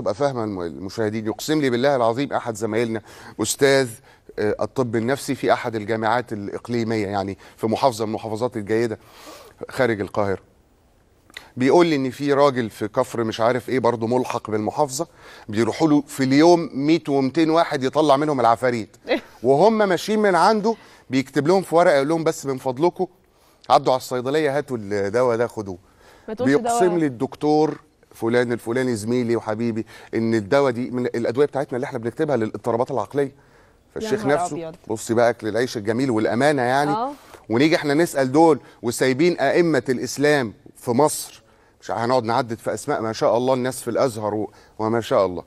تبقى فاهمه المشاهدين يقسم لي بالله العظيم احد زمايلنا استاذ آه، الطب النفسي في احد الجامعات الاقليميه يعني في محافظه من المحافظات الجيده خارج القاهره بيقول لي ان في راجل في كفر مش عارف ايه برضه ملحق بالمحافظه بيروحوا له في اليوم 100 و200 واحد يطلع منهم العفاريت إيه. وهم ماشيين من عنده بيكتب لهم في ورقه يقول لهم بس من فضلكم عدوا على الصيدليه هاتوا الدواء ده خدوه بيقسم لي الدكتور فلان الفلاني زميلي وحبيبي ان الدواء دي من الادويه بتاعتنا اللي احنا بنكتبها للاضطرابات العقليه فالشيخ نفسه بصي بقى للعيش الجميل والامانه يعني أوه. ونيجي احنا نسال دول وسايبين ائمه الاسلام في مصر مش هنقعد نعدد في اسماء ما شاء الله الناس في الازهر و... وما شاء الله